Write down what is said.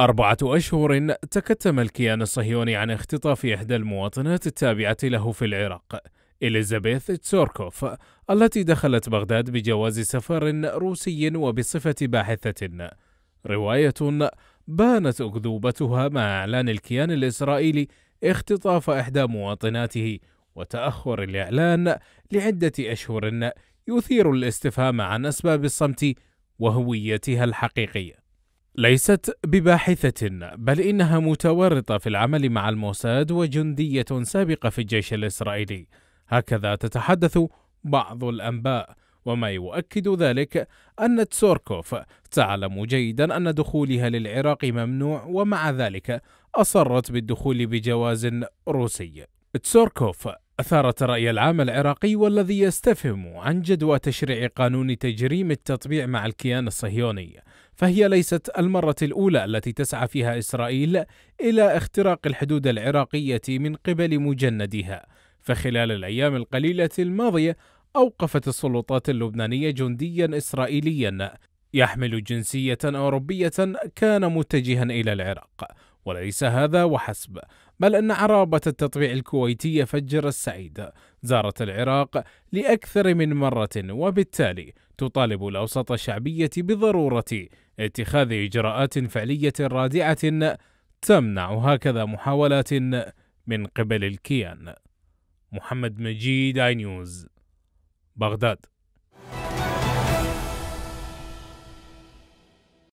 أربعة أشهر تكتم الكيان الصهيوني عن اختطاف إحدى المواطنات التابعة له في العراق إليزابيث تسوركوف التي دخلت بغداد بجواز سفر روسي وبصفة باحثة رواية بانت أكذوبتها مع إعلان الكيان الإسرائيلي اختطاف إحدى مواطناته وتأخر الإعلان لعدة أشهر يثير الاستفهام عن أسباب الصمت وهويتها الحقيقية ليست بباحثة بل إنها متورطة في العمل مع الموساد وجندية سابقة في الجيش الإسرائيلي هكذا تتحدث بعض الأنباء وما يؤكد ذلك أن تسوركوف تعلم جيدا أن دخولها للعراق ممنوع ومع ذلك أصرت بالدخول بجواز روسي تسوركوف أثارت الرأي العام العراقي والذي يستفهم عن جدوى تشريع قانون تجريم التطبيع مع الكيان الصهيوني فهي ليست المرة الأولى التي تسعى فيها إسرائيل إلى اختراق الحدود العراقية من قبل مجندها فخلال الأيام القليلة الماضية أوقفت السلطات اللبنانية جنديا إسرائيليا يحمل جنسية أوروبية كان متجها إلى العراق وليس هذا وحسب بل أن عرابة التطبيع الكويتية فجر السعيد زارت العراق لأكثر من مرة وبالتالي تطالب الأوساط الشعبية بضرورة اتخاذ إجراءات فعلية رادعة تمنع هكذا محاولات من قبل الكيان محمد مجيد آي نيوز بغداد